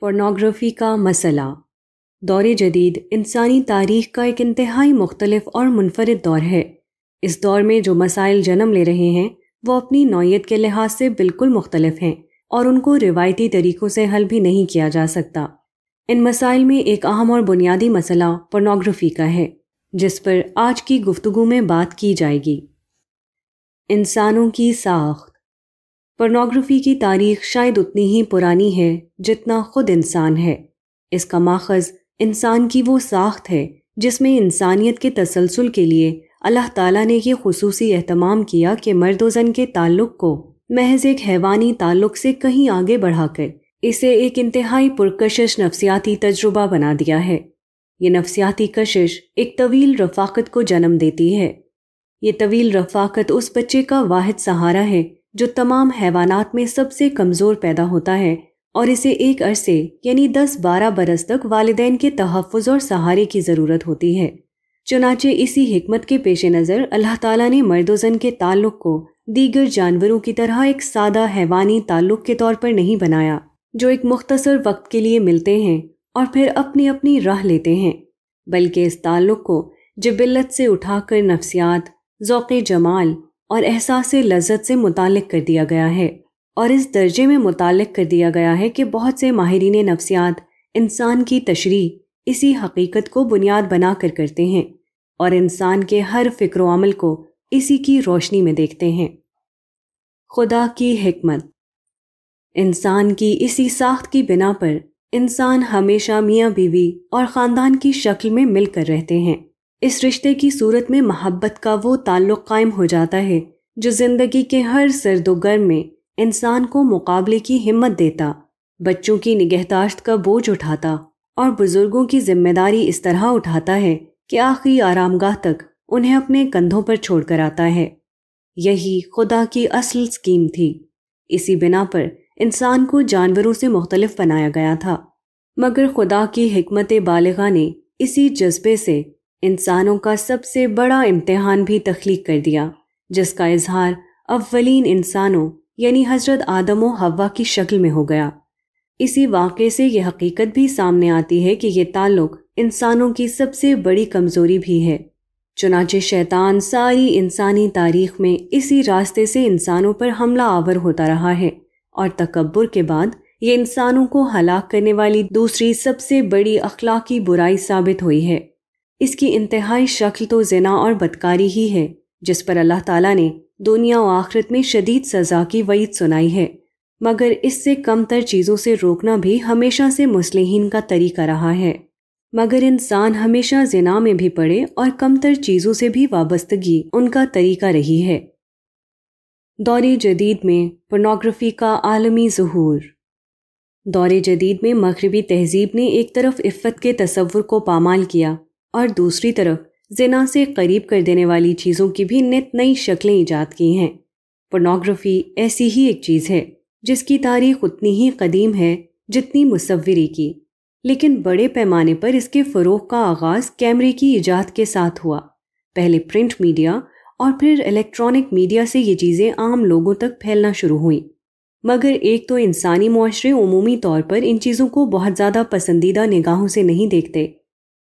Pornography का मसला दौर जदीद इंसानी तारीख का एक इंतहाई मुख्तलफ और मुनफरद दौर है इस दौर में जो मसाइल जन्म ले रहे हैं वो अपनी नौीयत के लिहाज से बिल्कुल मुख्तलफ हैं और उनको रिवायती तरीक़ों से हल भी नहीं किया जा सकता इन मसाइल में एक अहम और बुनियादी मसला पोर्नोग्राफी का है जिस पर आज की गुफ्तु में बात की जाएगी इंसानों की साख पर्नोग्राफी की तारीख शायद उतनी ही पुरानी है जितना खुद इंसान है इसका माखज इंसान की वो साख्त है जिसमें इंसानियत के तसलसल के लिए अल्लाह ताला ने यह खसूसी अहतमाम किया कि मर्द वजन के ताल्लुक को महज एक हैवानी ताल्लुक से कहीं आगे बढ़ाकर इसे एक इंतहाई पुरकशिश नफसियाती तजुर्बा बना दिया है ये नफसियाती कशिश एक तवील रफाकत को जन्म देती है ये तवील रफाकत उस बच्चे का वाद सहारा है जो तमाम हैवानात में सबसे कमज़ोर पैदा होता है और इसे एक अरसे यानी 10-12 बरस तक वालदेन के तहफ़ और सहारे की ज़रूरत होती है चुनाचे इसी हमत के पेश नज़र अल्लाह ताली ने मर्दोजन के ताल्लुक़ को दीगर जानवरों की तरह एक सादा हैवानी ताल्लुक़ के तौर पर नहीं बनाया जो एक मुख्तसर वक्त के लिए मिलते हैं और फिर अपनी अपनी राह लेते हैं बल्कि इस ताल्लुक़ को जबिलत से उठाकर नफ्सियात ओक़ जमाल और एहसास लजत से मुतक कर दिया गया है और इस दर्जे में मुतक कर दिया गया है कि बहुत से माहरीन नफ्सियात इंसान की तशरी इसी हकीकत को बुनियाद बना कर करते हैं और इंसान के हर फ़िक्र अमल को इसी की रोशनी में देखते हैं खुदा की हमत इंसान की इसी साख्त की बिना पर इंसान हमेशा मियाँ बीवी और ख़ानदान की शक्ल में मिलकर रहते हैं इस रिश्ते की सूरत में मोहब्बत का वो ताल्लुक़ कायम हो जाता है जो ज़िंदगी के हर सरदोगर में इंसान को मुकाबले की हिम्मत देता बच्चों की निगहदाश्त का बोझ उठाता और बुज़ुर्गों की जिम्मेदारी इस तरह उठाता है कि आखिरी आरामगाह तक उन्हें अपने कंधों पर छोड़कर आता है यही खुदा की असल स्कीम थी इसी बिना पर इंसान को जानवरों से मुख्तलफ बनाया गया था मगर खुदा की हमत बालगा ने इसी जज्बे से इंसानों का सबसे बड़ा इम्तहान भी तख्लीक कर दिया जिसका इजहार अवलिन इंसानों यानी हजरत आदम हवा की शक्ल में हो गया इसी वाक़े से यह हकीकत भी सामने आती है कि ये ताल्लुक़ इंसानों की सबसे बड़ी कमज़ोरी भी है चुनाचे शैतान सारी इंसानी तारीख में इसी रास्ते से इंसानों पर हमला आवर होता रहा है और तकबर के बाद ये इंसानों को हलाक करने वाली दूसरी सबसे बड़ी अखलाकी बुराई साबित हुई है इसकी इंतहाई शक्ल तो जना और बदकारी ही है जिस पर अल्लाह ताला ने दुनिया और आखिरत में शदीद सज़ा की वईद सुनाई है मगर इससे कमतर चीज़ों से रोकना भी हमेशा से मुस्लिहीन का तरीका रहा है मगर इंसान हमेशा जना में भी पड़े और कमतर चीज़ों से भी वाबस्तगी उनका तरीका रही है दौरे जदीद में पोर्नोग्राफी का आलमी जहूर दौरे जदीद में मगरबी तहजीब ने एक तरफ इफ़त के तस्वुर को पामाल किया और दूसरी तरफ जिना से करीब कर देने वाली चीज़ों की भी नित नई शक्लें ईजाद की हैं पोर्नोग्राफी ऐसी ही एक चीज़ है जिसकी तारीख उतनी ही कदीम है जितनी मुसविरी की लेकिन बड़े पैमाने पर इसके फ़रोग का आगाज़ कैमरे की ईजाद के साथ हुआ पहले प्रिंट मीडिया और फिर इलेक्ट्रॉनिक मीडिया से ये चीज़ें आम लोगों तक फैलना शुरू हुई मगर एक तो इंसानी माशरे अमूमी तौर पर इन चीज़ों को बहुत ज़्यादा पसंदीदा निगाहों से नहीं देखते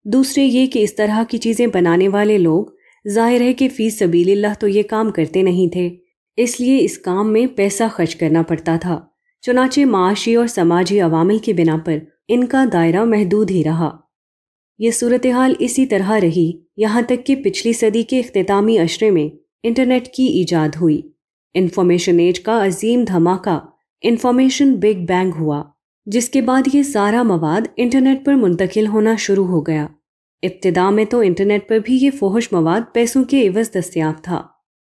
दूसरे ये कि इस तरह की चीज़ें बनाने वाले लोग जाहिर है कि फ़ीस सबील तो ये काम करते नहीं थे इसलिए इस काम में पैसा खर्च करना पड़ता था चुनाचे माशी और समाजी अवामिल के बिना पर इनका दायरा महदूद ही रहा यह सूरत हाल इसी तरह रही यहाँ तक कि पिछली सदी के अख्तामी अशरे में इंटरनेट की ईजाद हुई इंफॉर्मेशन एज का अजीम धमाका इंफॉर्मेशन बिग बैंग हुआ जिसके बाद ये सारा मवाद इंटरनेट पर मुंतकिल होना शुरू हो गया इब्तदा में तो इंटरनेट पर भी ये फोहश मवाद पैसों के एवज दस्तियाब था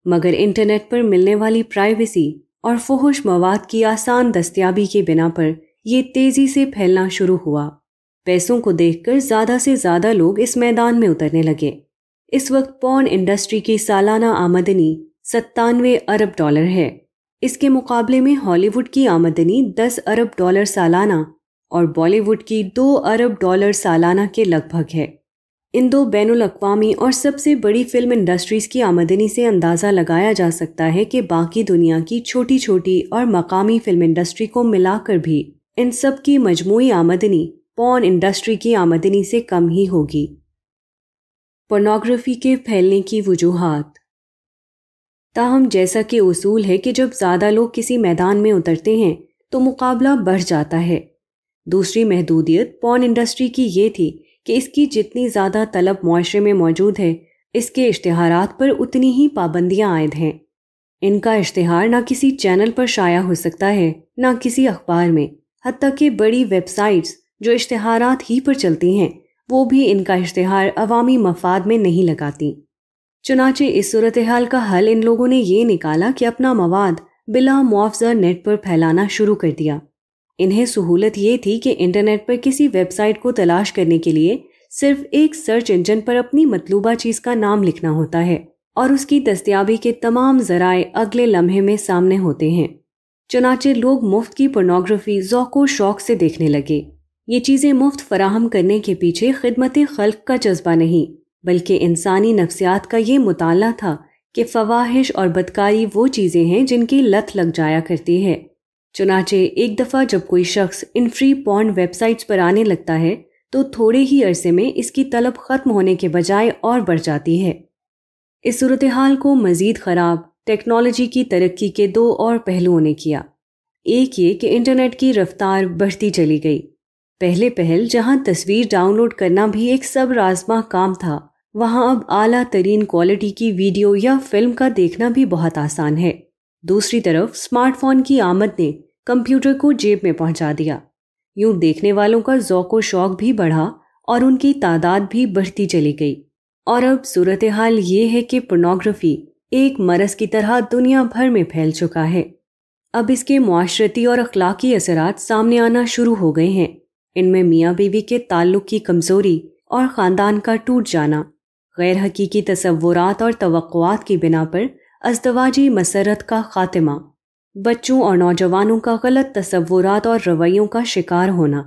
मगर इंटरनेट पर मिलने वाली प्राइवेसी और फोहश मवाद की आसान दस्तियाबी के बिना पर यह तेज़ी से फैलना शुरू हुआ पैसों को देखकर ज़्यादा से ज़्यादा लोग इस मैदान में उतरने लगे इस वक्त पॉन इंडस्ट्री की सालाना आमदनी सत्तानवे अरब डॉलर है इसके मुकाबले में हॉलीवुड की आमदनी 10 अरब डॉलर सालाना और बॉलीवुड की 2 अरब डॉलर सालाना के लगभग है इन दो बैन अवी और सबसे बड़ी फिल्म इंडस्ट्रीज़ की आमदनी से अंदाज़ा लगाया जा सकता है कि बाकी दुनिया की छोटी छोटी और मकामी फिल्म इंडस्ट्री को मिलाकर भी इन सब की मजमू आमदनी पॉन इंडस्ट्री की आमदनी से कम ही होगी पोर्नोग्राफी के फैलने की वजूहत ताहम जैसा कि उसूल है कि जब ज़्यादा लोग किसी मैदान में उतरते हैं तो मुकाबला बढ़ जाता है दूसरी महदूदियत पॉन इंडस्ट्री की ये थी कि इसकी जितनी ज़्यादा तलब माशरे में मौजूद है इसके इश्तहारात पर उतनी ही पाबंदियाँ आयद हैं इनका इश्तहार ना किसी चैनल पर शाया हो सकता है ना किसी अखबार में हती कि बड़ी वेबसाइट्स जो इश्तहारात ही पर चलती हैं वो भी इनका इश्तहार अवामी मफाद में नहीं लगाती चुनाचे इस सूरत हाल का हल इन लोगों ने ये निकाला कि अपना मवाद बिला मुआवजा नेट पर फैलाना शुरू कर दिया इन्हें सहूलत ये थी कि इंटरनेट पर किसी वेबसाइट को तलाश करने के लिए सिर्फ एक सर्च इंजन पर अपनी मतलूबा चीज़ का नाम लिखना होता है और उसकी दस्तियाबी के तमाम जराए अगले लम्हे में सामने होते हैं चनाचे लोग मुफ्त की पोर्नोग्राफी ज़ौको शौक से देखने लगे ये चीज़ें मुफ्त फराहम करने के पीछे खिदमत खल्क का जज्बा नहीं बल्कि इंसानी नफ्सियात का ये मुताला था कि फवाहिश और बदकारी वो चीज़ें हैं जिनकी लत लग जाया करती है चुनाचे एक दफ़ा जब कोई शख्स इन फ्री पॉन्ड वेबसाइट्स पर आने लगता है तो थोड़े ही अरसे में इसकी तलब ख़त्म होने के बजाय और बढ़ जाती है इस सूरत हाल को मज़ीद ख़राब टेक्नोलॉजी की तरक्की के दो और पहलुओं ने किया एक ये कि इंटरनेट की रफ्तार बढ़ती चली गई पहले पहल जहाँ तस्वीर डाउनलोड करना भी एक सब राजमा काम था वहाँ अब आला तरीन क्वालिटी की वीडियो या फिल्म का देखना भी बहुत आसान है दूसरी तरफ स्मार्टफोन की आमद ने कंप्यूटर को जेब में पहुंचा दिया यूं देखने वालों का व शौक भी बढ़ा और उनकी तादाद भी बढ़ती चली गई और अब सूरत हाल ये है कि पोर्नोग्राफी एक मरस की तरह दुनिया भर में फैल चुका है अब इसके माशरती और अखलाकी असर सामने आना शुरू हो गए हैं इनमें मियाँ बीवी के ताल्लुक की कमज़ोरी और ख़ानदान का टूट जाना गैर हकीकी तस्वुरात और तो की बिना पर अजदवाजी मसरत का खात्मा बच्चों और नौजवानों का गलत तस्वुरात और रवैयों का शिकार होना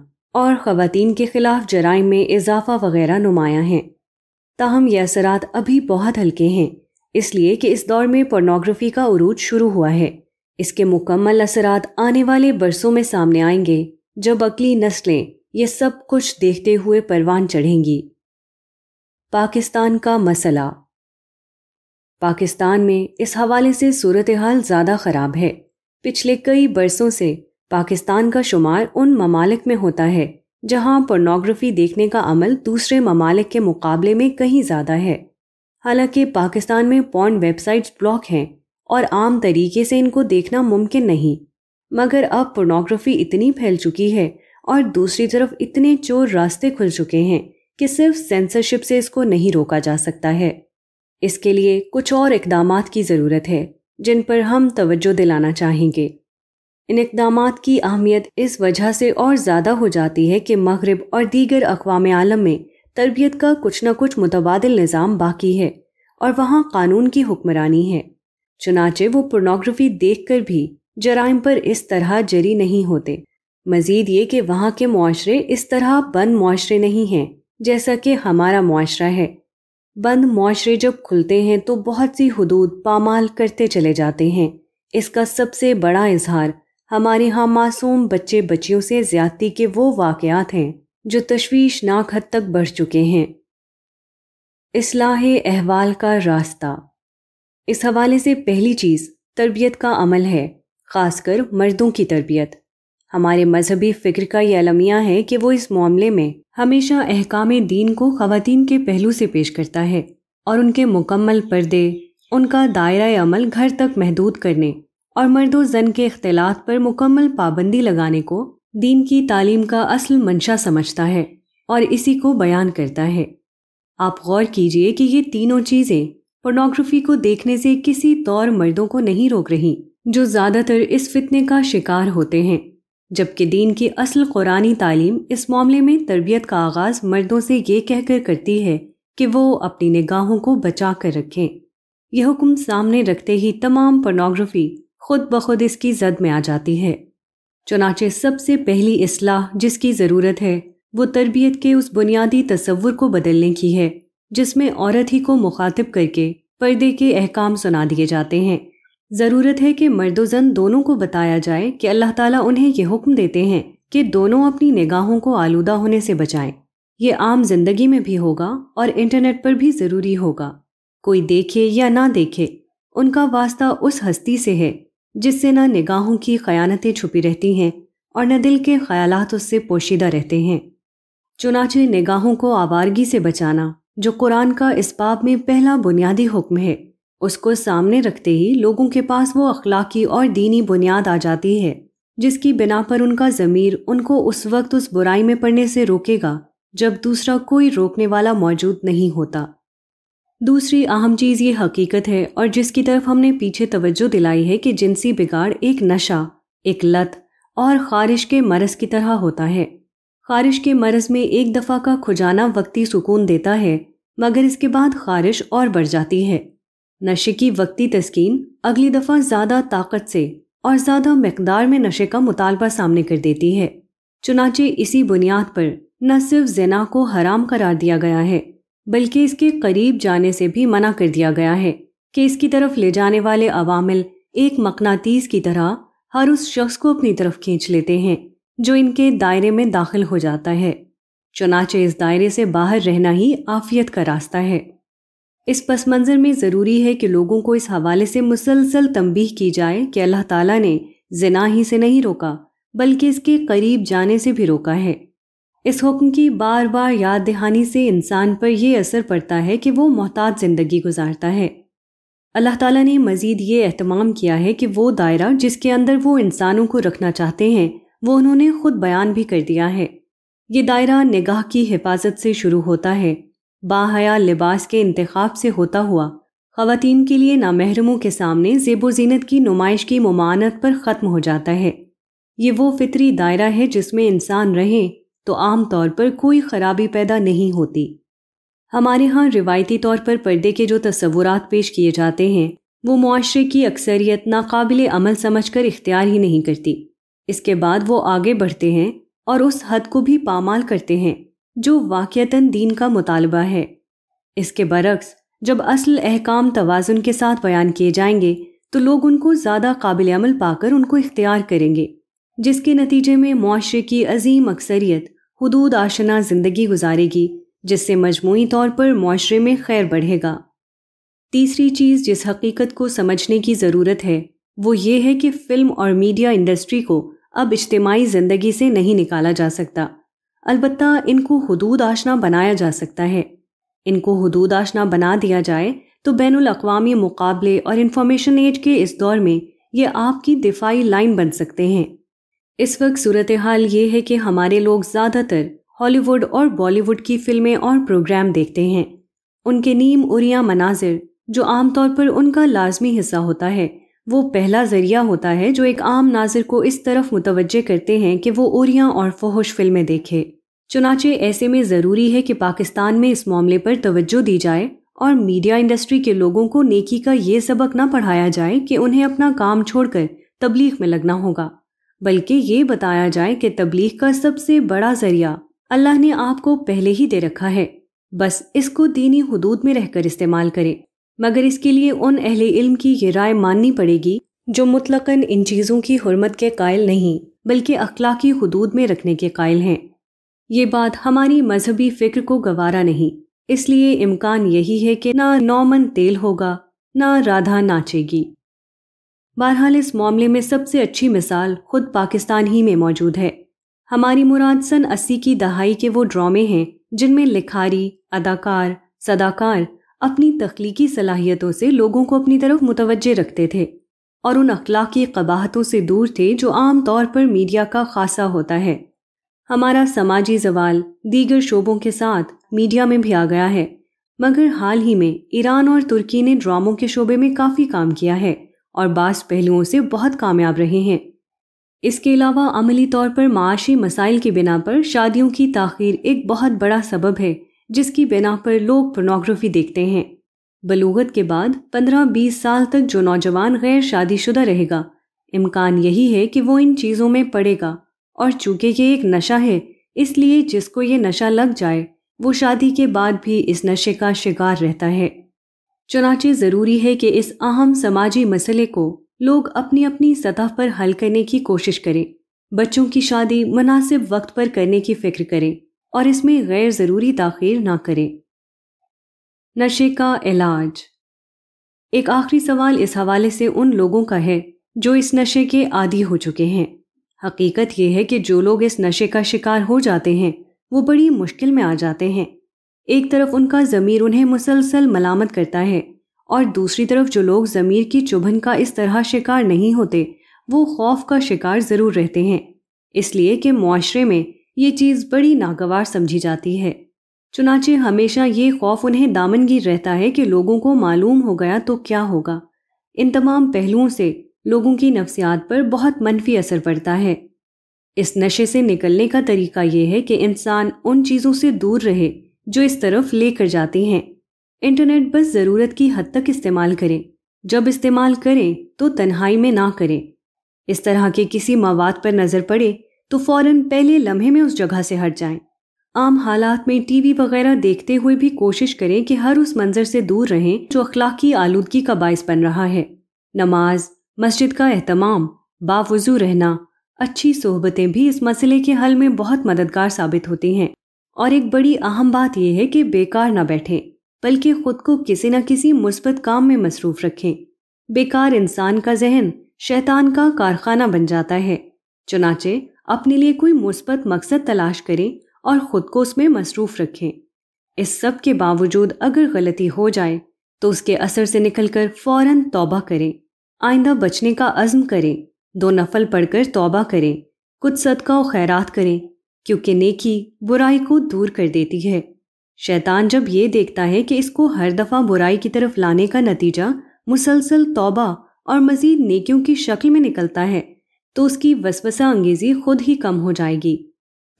और ख़वान के ख़िलाफ़ जराइम में इजाफा वगैरह नुमाया हैं ताहम ये असरात अभी बहुत हल्के हैं इसलिए कि इस दौर में पोर्नोग्राफी का उरूज शुरू हुआ है इसके मुकम्मल असरात आने वाले बरसों में सामने आएंगे जब अगली नस्लें ये सब कुछ देखते हुए परवान चढ़ेंगी पाकिस्तान का मसला पाकिस्तान में इस हवाले से सूरत हाल ज़्यादा ख़राब है पिछले कई बरसों से पाकिस्तान का शुमार उन ममालिक में होता है जहां पोर्नोग्राफी देखने का अमल दूसरे ममालिक के मुकाबले में कहीं ज़्यादा है हालांकि पाकिस्तान में पॉन वेबसाइट्स ब्लॉक हैं और आम तरीके से इनको देखना मुमकिन नहीं मगर अब पोर्नोग्राफी इतनी फैल चुकी है और दूसरी तरफ इतने चोर रास्ते खुल चुके हैं कि सिर्फ सेंसरशिप से इसको नहीं रोका जा सकता है इसके लिए कुछ और इकदाम की ज़रूरत है जिन पर हम तवज्जो दिलाना चाहेंगे इन इकदाम की अहमियत इस वजह से और ज़्यादा हो जाती है कि मगरब और दीगर अकवाम आलम में तरबियत का कुछ न कुछ मुतबादल निज़ाम बाकी है और वहाँ कानून की हुक्मरानी है चुनाचे वो पोर्नोग्राफी देख कर भी जराइम पर इस तरह जरी नहीं होते मजीद ये कि वहाँ के माशरे इस तरह बंद माशरे नहीं हैं जैसा कि हमारा माशरा है बंद माशरे जब खुलते हैं तो बहुत सी हदूद पामाल करते चले जाते हैं इसका सबसे बड़ा इजहार हमारे यहाँ मासूम बच्चे बच्चियों से ज्यादती के वो वाक़ हैं जो तशवीशनाक हद तक बढ़ चुके हैं इसलाह अहवाल का रास्ता इस हवाले से पहली चीज़ तरबियत का अमल है ख़ासकर मर्दों की तरबियत हमारे मजहबी फ़िक्र का ये अलमिया है कि वो इस मामले में हमेशा अहकाम दीन को खातिन के पहलू से पेश करता है और उनके मुकम्मल पर्दे उनका दायरा अमल घर तक महदूद करने और मर्द जन के अख्तिलात पर मुकम्मल पाबंदी लगाने को दीन की तालीम का असल मंशा समझता है और इसी को बयान करता है आप गौर कीजिए कि ये तीनों चीज़ें पोर्नोग्राफी को देखने से किसी तौर मर्दों को नहीं रोक रही जो ज़्यादातर इस फितने का शिकार होते हैं जबकि दीन की असल कुरानी तालीम इस मामले में तरबियत का आगाज़ मर्दों से ये कहकर करती है कि वो अपनी निगाहों को बचा कर रखें यह हुक्म सामने रखते ही तमाम पर्नोग्राफी खुद ब खुद इसकी जद में आ जाती है चुनाचे सबसे पहली असलाह जिसकी ज़रूरत है वो तरबियत के उस बुनियादी तस्वुर को बदलने की है जिसमें औरत ही को मुखातिब करके पर्दे के अहकाम सुना दिए जाते हैं ज़रूरत है कि मर्द जन दोनों को बताया जाए कि अल्लाह ताला उन्हें ये हुक्म देते हैं कि दोनों अपनी निगाहों को आलूदा होने से बचाएं ये आम जिंदगी में भी होगा और इंटरनेट पर भी ज़रूरी होगा कोई देखे या ना देखे उनका वास्ता उस हस्ती से है जिससे ना निगाहों की खयानतें छुपी रहती हैं और न दिल के ख्याल उससे पोशीदा रहते हैं चुनाचे निगाहों को आवारगी से बचाना जो कुरान का इस्पाब में पहला बुनियादी हुक्म है उसको सामने रखते ही लोगों के पास वो अखलाकी और दीनी बुनियाद आ जाती है जिसकी बिना पर उनका ज़मीर उनको उस वक्त उस बुराई में पड़ने से रोकेगा जब दूसरा कोई रोकने वाला मौजूद नहीं होता दूसरी अहम चीज़ ये हकीकत है और जिसकी तरफ हमने पीछे तवज्जो दिलाई है कि जिनसी बिगाड़ एक नशा एक लत और ख़ारिश के मरज़ की तरह होता है ख़ारिश के मरज़ में एक दफ़ा का खुजाना वक्ती सुकून देता है मगर इसके बाद ख़ारिश और बढ़ जाती है नशे की वक्ती तस्कीन अगली दफ़ा ज़्यादा ताकत से और ज़्यादा मकदार में नशे का मुतालबा सामने कर देती है चुनाचे इसी बुनियाद पर न सिर्फ जना को हराम करार दिया गया है बल्कि इसके करीब जाने से भी मना कर दिया गया है कि इसकी तरफ ले जाने वाले अवामिल एक मकनातीस की तरह हर उस शख्स को अपनी तरफ खींच लेते हैं जो इनके दायरे में दाखिल हो जाता है चुनाचे इस दायरे से बाहर रहना ही आफियत का रास्ता है इस पस मंज़र में ज़रूरी है कि लोगों को इस हवाले से मुसलसल तंबीह की जाए कि अल्लाह ताला ने जना ही से नहीं रोका बल्कि इसके करीब जाने से भी रोका है इस हुक्म की बार बार याद दहानी से इंसान पर यह असर पड़ता है कि वो मोहताज ज़िंदगी गुजारता है अल्लाह ताला ने मज़ीद ये अहतमाम किया है कि वो दायरा जिसके अंदर वो इंसानों को रखना चाहते हैं वो उन्होंने खुद बयान भी कर दिया है ये दायरा निगाह की हिफाजत से शुरू होता है बाहया लिबास के इंतखब से होता हुआ ख़वातीन के लिए नामहरूमों के सामने जेबो जीनत की नुमाइश की ममानत पर ख़त्म हो जाता है ये वो फितरी दायरा है जिसमें इंसान रहे तो आम तौर पर कोई ख़राबी पैदा नहीं होती हमारे यहाँ रिवायती तौर पर पर्दे के जो तस्वूर पेश किए जाते हैं वो मुआरे की अक्सरियत नाकबिल अमल समझ कर इख्तियार ही नहीं करती इसके बाद वो आगे बढ़ते हैं और उस हद को भी पामाल करते हैं जो वाक़ता दीन का मुतालबा है इसके बरक्स जब असल अहकाम तोज़ुन के साथ बयान किए जाएंगे तो लोग उनको ज़्यादा काबिल अमल पाकर उनको इख्तियार करेंगे जिसके नतीजे में माशरे की अजीम अक्सरियत हदूद आशना ज़िंदगी गुजारेगी जिससे मजमू तौर पर माशरे में खैर बढ़ेगा तीसरी चीज़ जिस हकीकत को समझने की ज़रूरत है वो ये है कि फ़िल्म और मीडिया इंडस्ट्री को अब इज्तमाही ज़िंदगी से नहीं निकाला जा सकता अलबत् इनको हदूद आशना बनाया जा सकता है इनको हदूद आशना बना दिया जाए तो बैन अवी मुकाबले और इंफॉर्मेशन एज के इस दौर में ये आपकी दिफाई लाइन बन सकते हैं इस वक्त सूरत हाल ये है कि हमारे लोग ज़्यादातर हॉलीवुड और बॉलीवुड की फिल्में और प्रोग्राम देखते हैं उनके नीम उरिया मनाजिर जो आमतौर पर उनका लाजमी हिस्सा होता है वो पहला जरिया होता है जो एक आम नाजिर को इस तरफ मुतवजह करते हैं कि वो उरिया और फहश फिल्में देखे चुनाचे ऐसे में ज़रूरी है कि पाकिस्तान में इस मामले पर तवज्जो दी जाए और मीडिया इंडस्ट्री के लोगों को नेकी का ये सबक ना पढ़ाया जाए कि उन्हें अपना काम छोड़कर तबलीग में लगना होगा बल्कि ये बताया जाए कि तबलीग का सबसे बड़ा जरिया अल्लाह ने आपको पहले ही दे रखा है बस इसको दीनी हदूद में रहकर इस्तेमाल करें मगर इसके लिए उन अहले इल्म की ये राय माननी पड़ेगी जो मुतलकन इन चीज़ों की हरमत के कायल नहीं बल्कि अखलाकी हदूद में रखने के कायल हैं ये बात हमारी मजहबी फिक्र को गवारा नहीं इसलिए इम्कान यही है कि ना नौमन तेल होगा ना राधा नाचेगी बहरहाल इस मामले में सबसे अच्छी मिसाल खुद पाकिस्तान ही में मौजूद है हमारी मुराद सन अस्सी की दहाई के वो ड्रामे हैं जिनमें लिखारी अदाकार सदाकार अपनी तख्लीकी सलाहियतों से लोगों को अपनी तरफ मुतव रखते थे और उन अखलाकी कबाहतों से दूर थे जो आम तौर पर मीडिया का खासा होता है हमारा समाजी जवाल दीगर शोबों के साथ मीडिया में भी आ गया है मगर हाल ही में ईरान और तुर्की ने ड्रामों के शोबे में काफ़ी काम किया है और बास पहलुओं से बहुत कामयाब रहे हैं इसके अलावा अमली तौर पर माशी मसाइल की बिना पर शादियों की ताखीर एक बहुत बड़ा सबब है जिसकी बिना पर लोग पोर्नोग्राफी देखते हैं बलूगत के बाद 15-20 साल तक जो नौजवान गैर शादीशुदा रहेगा इम्कान यही है कि वो इन चीज़ों में पड़ेगा और चूंकि ये एक नशा है इसलिए जिसको ये नशा लग जाए वो शादी के बाद भी इस नशे का शिकार रहता है चुनाचे ज़रूरी है कि इस अहम समाजी मसले को लोग अपनी अपनी सतह पर हल करने की कोशिश करें बच्चों की शादी मुनासिब वक्त पर करने की फिक्र करें और इसमें गैर ज़रूरी ताखीर ना करें नशे का इलाज एक आखिरी सवाल इस हवाले से उन लोगों का है जो इस नशे के आदि हो चुके हैं हकीकत यह है कि जो लोग इस नशे का शिकार हो जाते हैं वो बड़ी मुश्किल में आ जाते हैं एक तरफ उनका ज़मीर उन्हें मुसलसल मलामत करता है और दूसरी तरफ जो लोग ज़मीर की चुभन का इस तरह शिकार नहीं होते वो खौफ का शिकार ज़रूर रहते हैं इसलिए कि माशरे में ये चीज़ बड़ी नागवार समझी जाती है चुनाचे हमेशा ये खौफ उन्हें दामनगीर रहता है कि लोगों को मालूम हो गया तो क्या होगा इन तमाम पहलुओं से लोगों की नफ्सियात पर बहुत मनफी असर पड़ता है इस नशे से निकलने का तरीका यह है कि इंसान उन चीज़ों से दूर रहे जो इस तरफ लेकर जाती हैं इंटरनेट बस ज़रूरत की हद तक इस्तेमाल करें जब इस्तेमाल करें तो तन्हाई में ना करें इस तरह के किसी मवाद पर नज़र पड़े तो फ़ौरन पहले लम्हे में उस जगह से हट जाएं। आम हालात में टीवी वगैरह देखते हुए भी कोशिश करें कि हर उस मंजर से दूर रहें जो अखलाकी आलूदगी का बायस बन रहा है नमाज मस्जिद का अहतमाम बावजू रहना अच्छी सोहबतें भी इस मसले के हल में बहुत मददगार साबित होती हैं और एक बड़ी अहम बात यह है कि बेकार ना बैठें बल्कि खुद को किसी न किसी मुस्बत काम में मसरूफ रखें बेकार इंसान का जहन शैतान का कारखाना बन जाता है चुनाचे अपने लिए कोई मुस्बत मकसद तलाश करें और खुद को उसमें मसरूफ रखें इस सब के बावजूद अगर गलती हो जाए तो उसके असर से निकलकर फौरन तौबा करें आइंदा बचने का अज़म करें दो नफल पढ़कर तौबा करें कुछ सदका और खैरात करें क्योंकि नेकी बुराई को दूर कर देती है शैतान जब ये देखता है कि इसको हर दफ़ा बुराई की तरफ लाने का नतीजा मुसलसल तौबा और मज़ीद नेकियों की शक्ल में निकलता है तो उसकी वसवसा अंगेज़ी खुद ही कम हो जाएगी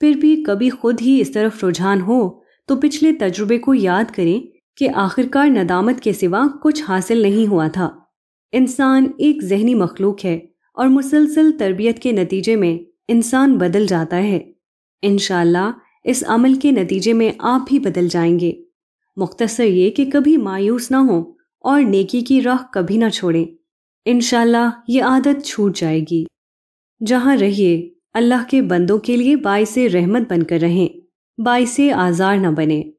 फिर भी कभी खुद ही इस तरफ रुझान हो तो पिछले तजुर्बे को याद करें कि आखिरकार नदामत के सिवा कुछ हासिल नहीं हुआ था इंसान एक जहनी मखलूक है और मुसलसल तरबियत के नतीजे में इंसान बदल जाता है इन इस अमल के नतीजे में आप भी बदल जाएंगे मुख्तसर ये कि कभी मायूस ना हो और नेकी की राह कभी ना छोड़ें इन ये आदत छूट जाएगी जहाँ रहिए अल्लाह के बंदों के लिए से रहमत बनकर रहें से आज़ार ना बने